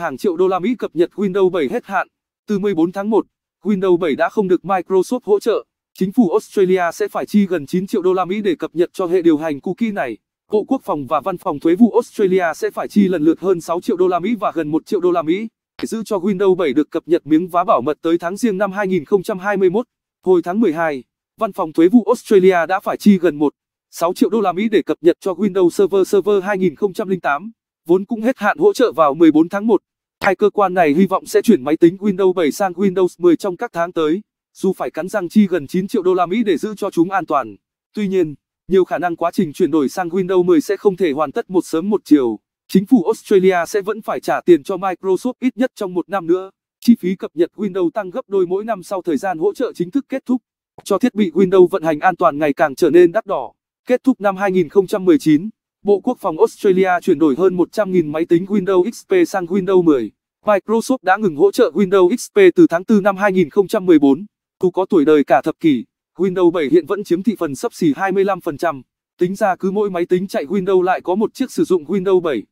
hàng triệu đô la Mỹ cập nhật Windows 7 hết hạn. Từ 14 tháng 1, Windows 7 đã không được Microsoft hỗ trợ. Chính phủ Australia sẽ phải chi gần 9 triệu đô la Mỹ để cập nhật cho hệ điều hành cookie này. Bộ Quốc phòng và Văn phòng Thuế vụ Australia sẽ phải chi lần lượt hơn 6 triệu đô la Mỹ và gần 1 triệu đô la Mỹ để giữ cho Windows 7 được cập nhật miếng vá bảo mật tới tháng riêng năm 2021. Hồi tháng 12, Văn phòng Thuế vụ Australia đã phải chi gần 1,6 triệu đô la Mỹ để cập nhật cho Windows Server Server 2008, vốn cũng hết hạn hỗ trợ vào 14 tháng 1. Hai cơ quan này hy vọng sẽ chuyển máy tính Windows 7 sang Windows 10 trong các tháng tới, dù phải cắn răng chi gần 9 triệu đô la Mỹ để giữ cho chúng an toàn. Tuy nhiên, nhiều khả năng quá trình chuyển đổi sang Windows 10 sẽ không thể hoàn tất một sớm một chiều. Chính phủ Australia sẽ vẫn phải trả tiền cho Microsoft ít nhất trong một năm nữa. Chi phí cập nhật Windows tăng gấp đôi mỗi năm sau thời gian hỗ trợ chính thức kết thúc, cho thiết bị Windows vận hành an toàn ngày càng trở nên đắt đỏ. Kết thúc năm 2019 Bộ Quốc phòng Australia chuyển đổi hơn 100.000 máy tính Windows XP sang Windows 10. Microsoft đã ngừng hỗ trợ Windows XP từ tháng 4 năm 2014. Dù có tuổi đời cả thập kỷ, Windows 7 hiện vẫn chiếm thị phần sấp xỉ 25%. Tính ra cứ mỗi máy tính chạy Windows lại có một chiếc sử dụng Windows 7.